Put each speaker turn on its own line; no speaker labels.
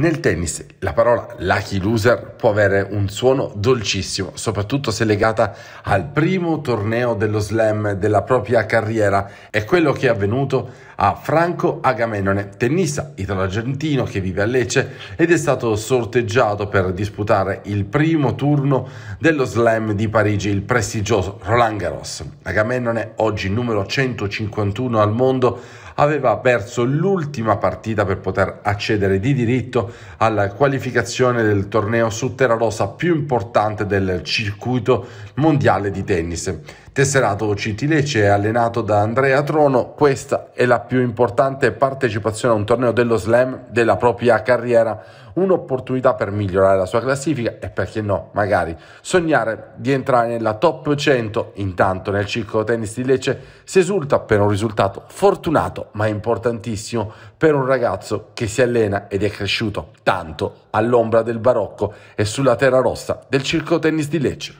Nel tennis la parola lucky loser può avere un suono dolcissimo, soprattutto se legata al primo torneo dello slam della propria carriera. È quello che è avvenuto a Franco Agamenone, tennista italo-argentino che vive a Lecce ed è stato sorteggiato per disputare il primo turno dello slam di Parigi, il prestigioso Roland Garros. Agamenone, oggi numero 151 al mondo, aveva perso l'ultima partita per poter accedere di diritto alla qualificazione del torneo su terra rosa più importante del circuito mondiale di tennis. Tesserato Citilecce è allenato da Andrea Trono, questa è la più importante partecipazione a un torneo dello slam della propria carriera un'opportunità per migliorare la sua classifica e perché no, magari sognare di entrare nella top 100. Intanto nel circolo tennis di Lecce si esulta per un risultato fortunato ma importantissimo per un ragazzo che si allena ed è cresciuto tanto all'ombra del barocco e sulla terra rossa del circolo tennis di Lecce.